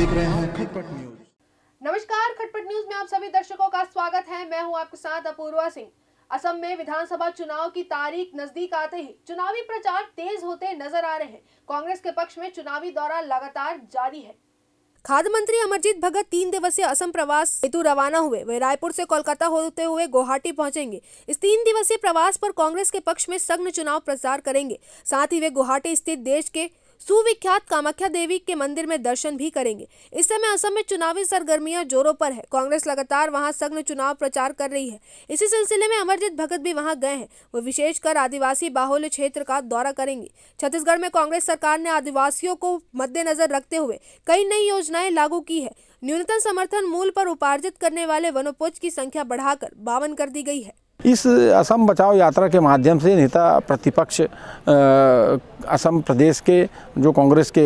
देख रहे हैं खटपट न्यूज नमस्कार खटपट न्यूज में आप सभी दर्शकों का स्वागत है मैं हूं आपके साथ अपूर्वा सिंह असम में विधानसभा चुनाव की तारीख नजदीक आते ही चुनावी प्रचार तेज होते नजर आ रहे हैं कांग्रेस के पक्ष में चुनावी दौरा लगातार जारी है खाद्य मंत्री अमरजीत भगत तीन दिवसीय असम प्रवास हेतु रवाना हुए वे रायपुर से कोलकाता होते हुए गुवाहाटी पहुंचेंगे इस तीन दिवसीय प्रवास पर कांग्रेस के पक्ष में सघन चुनाव प्रचार करेंगे साथ ही वे गुवाहाटी स्थित देश के सुविख्यात कामाख्या देवी के मंदिर में दर्शन भी करेंगे इस समय असम में चुनावी सरगर्मियां जोरों पर है कांग्रेस लगातार वहां सघन चुनाव प्रचार कर रही है इसी सिलसिले में अमरजीत भगत भी वहां गए हैं वो विशेषकर आदिवासी बाहुल्य क्षेत्र का दौरा करेंगे छत्तीसगढ़ में कांग्रेस सरकार ने आदिवासियों को मद्देनजर रखते हुए कई नई योजनाएं लागू की है न्यूनतम समर्थन मूल्य पर उपार्जित करने वाले वनोपोज की संख्या बढ़ाकर बावन कर दी गई है इस असम बचाओ यात्रा के माध्यम से नेता प्रतिपक्ष असम प्रदेश के जो कांग्रेस के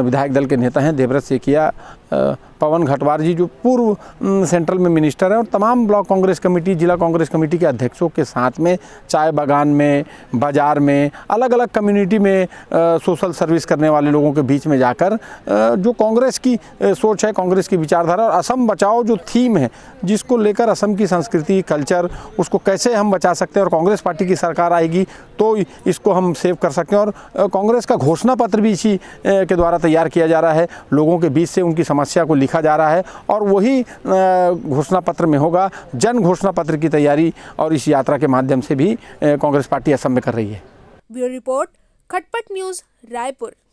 विधायक दल के नेता हैं देवव्रत सेकिया पवन घटवार जी जो पूर्व सेंट्रल में मिनिस्टर हैं और तमाम ब्लॉक कांग्रेस कमेटी जिला कांग्रेस कमेटी के अध्यक्षों के साथ में चाय बागान में बाज़ार में अलग अलग कम्युनिटी में सोशल सर्विस करने वाले लोगों के बीच में जाकर जो कांग्रेस की सोच है कांग्रेस की विचारधारा और असम बचाओ जो थीम है जिसको लेकर असम की संस्कृति कल्चर उसको कैसे हम बचा सकते हैं और कांग्रेस पार्टी की सरकार आएगी तो इसको हम सेव कर सकते हैं और कांग्रेस का घोषणा पत्र भी इसी के द्वारा तैयार किया जा रहा है लोगों के बीच से उनकी समझ समस्या को लिखा जा रहा है और वही घोषणा पत्र में होगा जन घोषणा पत्र की तैयारी और इस यात्रा के माध्यम से भी कांग्रेस पार्टी असम में कर रही है bureau report Khatpat news Raipur